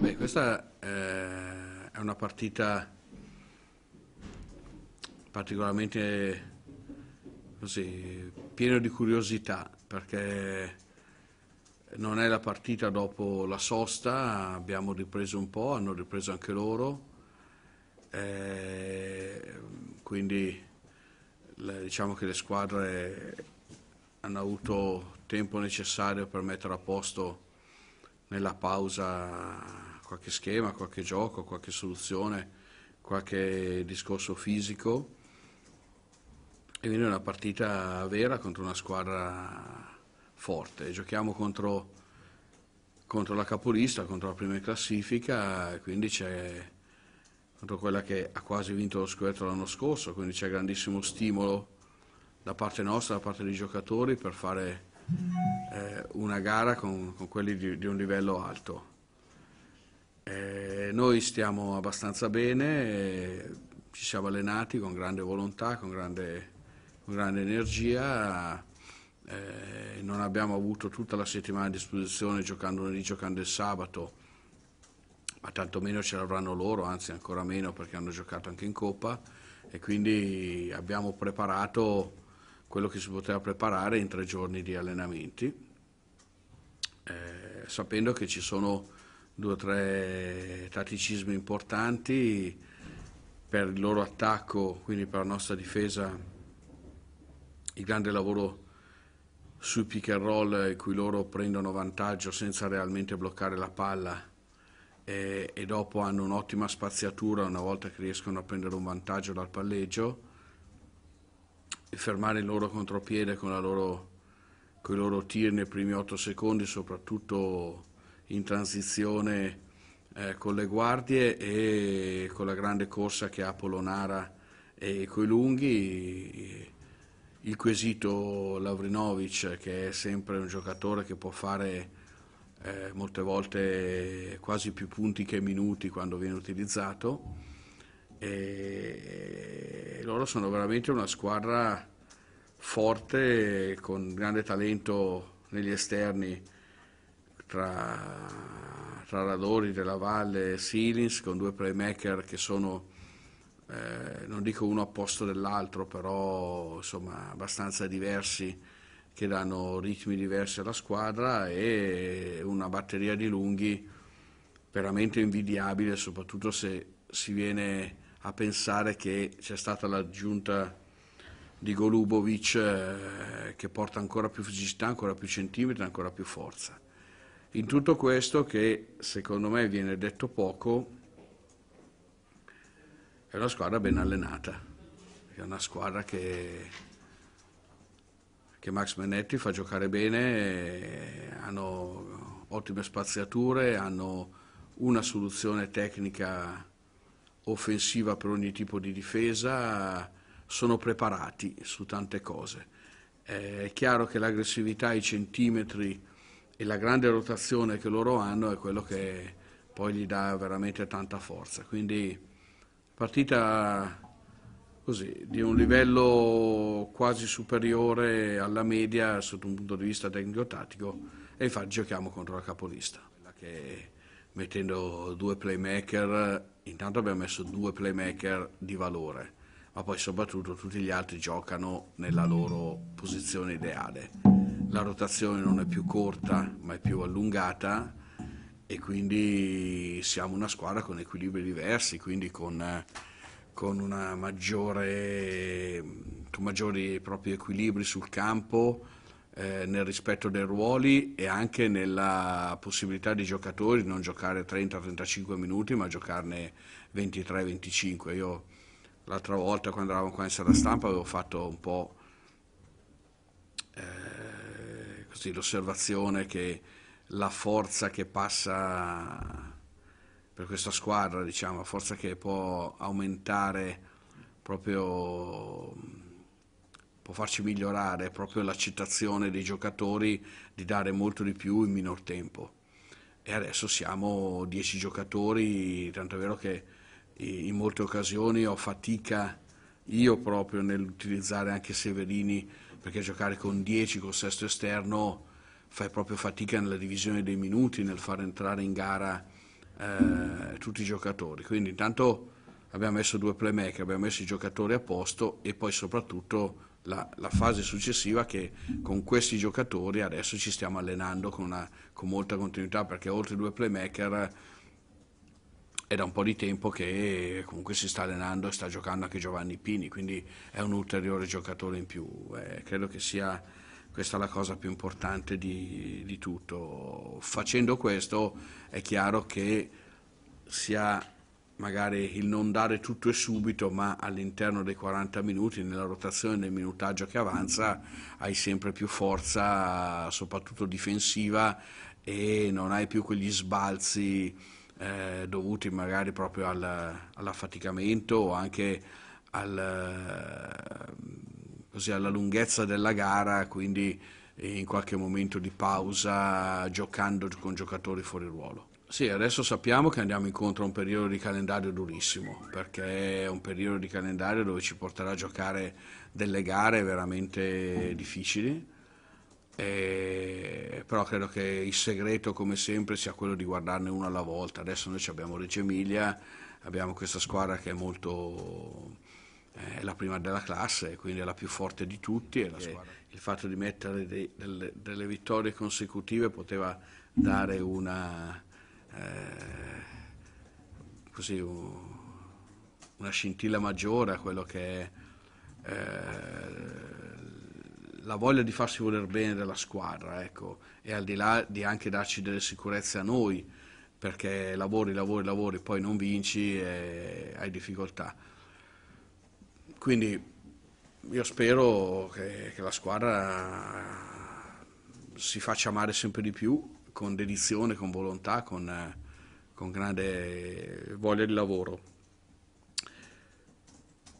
Beh, questa eh, è una partita particolarmente così, piena di curiosità perché non è la partita dopo la sosta, abbiamo ripreso un po', hanno ripreso anche loro, eh, quindi diciamo che le squadre hanno avuto tempo necessario per mettere a posto nella pausa qualche schema, qualche gioco, qualche soluzione, qualche discorso fisico. E quindi è una partita vera contro una squadra forte. Giochiamo contro, contro la capolista, contro la prima in classifica, quindi c'è contro quella che ha quasi vinto lo scudetto l'anno scorso, quindi c'è grandissimo stimolo da parte nostra, da parte dei giocatori per fare eh, una gara con, con quelli di, di, un livello alto. Eh, noi stiamo abbastanza bene, eh, ci siamo allenati con grande volontà, con grande, con grande energia. Eh, non abbiamo avuto tutta la settimana a disposizione giocando lunedì, giocando il sabato, ma tantomeno ce l'avranno loro, anzi ancora meno perché hanno giocato anche in Coppa e quindi abbiamo preparato quello che si poteva preparare in tre giorni di allenamenti, eh, sapendo che ci sono due o tre tatticismi importanti per il loro attacco, quindi per la nostra difesa, il grande lavoro sui pick and roll in cui loro prendono vantaggio senza realmente bloccare la palla e, e dopo hanno un'ottima spaziatura una volta che riescono a prendere un vantaggio dal palleggio fermare il loro contropiede con, loro, con i loro tir nei primi 8 secondi, soprattutto in transizione eh, con le guardie e con la grande corsa che ha Polonara e coi lunghi. Il quesito Lavrinovic, che è sempre un giocatore che può fare eh, molte volte quasi più punti che minuti quando viene utilizzato. E loro sono veramente una squadra forte, con grande talento negli esterni, tra, tra Radori, Della Valle e Silins, con due playmaker che sono, eh, non dico uno a posto dell'altro, però insomma abbastanza diversi, che danno ritmi diversi alla squadra e una batteria di lunghi veramente invidiabile, soprattutto se si viene a pensare che c'è stata l'aggiunta di Golubovic eh, che porta ancora più fisicità, ancora più centimetri, ancora più forza. In tutto questo che secondo me viene detto poco, è una squadra ben allenata, è una squadra che, che Max Menetti fa giocare bene, eh, hanno ottime spaziature, hanno una soluzione tecnica offensiva per ogni tipo di difesa, sono preparati su tante cose. Eh, è chiaro che l'aggressività, i centimetri e la grande rotazione che loro hanno è quello che poi gli dà veramente tanta forza. Quindi partita così, di un livello quasi superiore alla media sotto un punto di vista tecnico-tattico e infatti giochiamo contro la capolista, che mettendo due playmaker, intanto abbiamo messo due playmaker di valore, ma poi soprattutto tutti gli altri giocano nella loro posizione ideale. La rotazione non è più corta ma è più allungata e quindi siamo una squadra con equilibri diversi, quindi con, con, maggiore, con maggiori propri equilibri sul campo eh, nel rispetto dei ruoli e anche nella possibilità dei giocatori di non giocare 30-35 minuti ma giocarne 23-25. Io l'altra volta quando eravamo qua in sala stampa avevo fatto un po' eh, così, l'osservazione che la forza che passa per questa squadra, diciamo, la forza che può aumentare proprio può farci migliorare proprio l'accettazione dei giocatori di dare molto di più in minor tempo. E adesso siamo 10 giocatori, tanto è vero che in molte occasioni ho fatica io proprio nell'utilizzare anche Severini, perché giocare con 10 col sesto esterno fai proprio fatica nella divisione dei minuti, nel far entrare in gara eh, tutti i giocatori. Quindi intanto abbiamo messo due playmaker, abbiamo messo i giocatori a posto e poi soprattutto la, la, fase successiva che con questi giocatori adesso ci stiamo allenando con, una, con molta continuità perché oltre ai due playmaker è da un po' di tempo che comunque si sta allenando e sta giocando anche Giovanni Pini, quindi è un ulteriore giocatore in più. Eh, credo che sia questa la cosa più importante di, di tutto. Facendo questo è chiaro che si ha magari il non dare tutto e subito, ma all'interno dei 40 minuti, nella rotazione, nel minutaggio che avanza, hai sempre più forza, soprattutto difensiva, e non hai più quegli sbalzi eh, dovuti magari proprio al, all'affaticamento o anche al, eh, così, alla lunghezza della gara, quindi in qualche momento di pausa giocando con giocatori fuori ruolo. Sì, adesso sappiamo che andiamo incontro a un periodo di calendario durissimo, perché è un periodo di calendario dove ci porterà a giocare delle gare veramente difficili, e... però credo che il segreto come sempre sia quello di guardarne una alla volta. Adesso noi abbiamo Reggio Emilia, abbiamo questa squadra che è molto... Eh, è la prima della classe, quindi è la più forte di tutti e il fatto di mettere dei, delle, delle vittorie consecutive poteva dare una eh, così, una scintilla maggiore a quello che è eh, la voglia di farsi voler bene della squadra, ecco, e al di là di anche darci delle sicurezze a noi, perché lavori, lavori, lavori, poi non vinci e hai difficoltà. Quindi io spero che, che la squadra si faccia amare sempre di più con dedizione, con volontà, con, eh, con grande voglia di lavoro.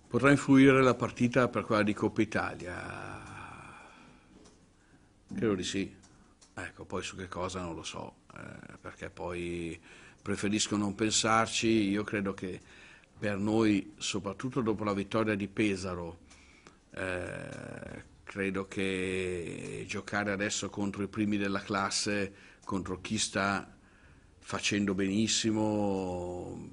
Potrà influire la partita per quella di Coppa Italia? Credo di sì. Ecco, poi su che cosa non lo so, eh, perché poi preferisco non pensarci. Io credo che per noi, soprattutto dopo la vittoria di Pesaro, eh, credo che giocare adesso contro i primi della classe contro chi sta facendo benissimo,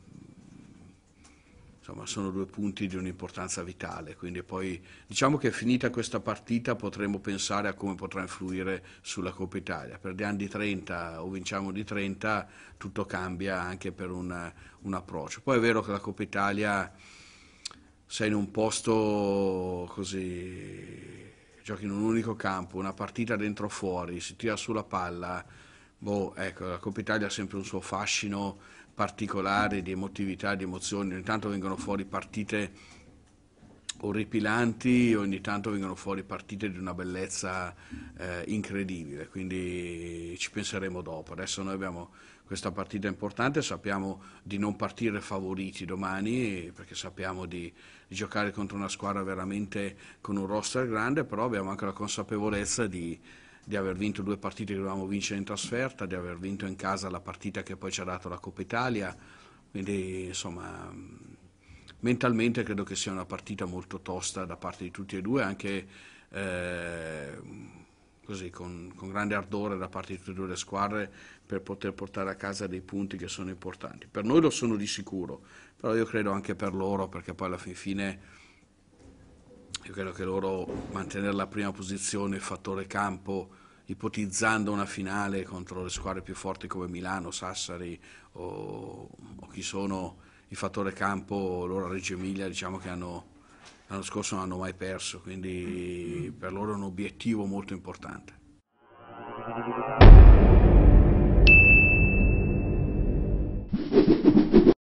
insomma sono due punti di un'importanza vitale, quindi poi diciamo che finita questa partita potremo pensare a come potrà influire sulla Coppa Italia, perdiamo di 30 o vinciamo di 30 tutto cambia anche per un, un approccio, poi è vero che la Coppa Italia sei in un posto così, giochi in un unico campo, una partita dentro o fuori, si tira sulla palla, Boh, ecco, la Coppa Italia ha sempre un suo fascino particolare di emotività, di emozioni, ogni tanto vengono fuori partite orripilanti, ogni tanto vengono fuori partite di una bellezza eh, incredibile, quindi ci penseremo dopo. Adesso noi abbiamo questa partita importante, sappiamo di non partire favoriti domani perché sappiamo di, di giocare contro una squadra veramente con un roster grande, però abbiamo anche la consapevolezza di di aver vinto due partite che dovevamo vincere in trasferta, di aver vinto in casa la partita che poi ci ha dato la Coppa Italia, quindi insomma mentalmente credo che sia una partita molto tosta da parte di tutti e due, anche eh, così, con, con, grande ardore da parte di tutte e due le squadre per poter portare a casa dei punti che sono importanti. Per noi lo sono di sicuro, però io credo anche per loro, perché poi alla fin fine io credo che loro mantenere la prima posizione, fattore campo, ipotizzando una finale contro le squadre più forti come Milano, Sassari o, o chi sono il fattore campo, loro a Reggio Emilia diciamo che hanno, l'anno scorso non hanno mai perso, quindi per loro è un obiettivo molto importante. Thank you.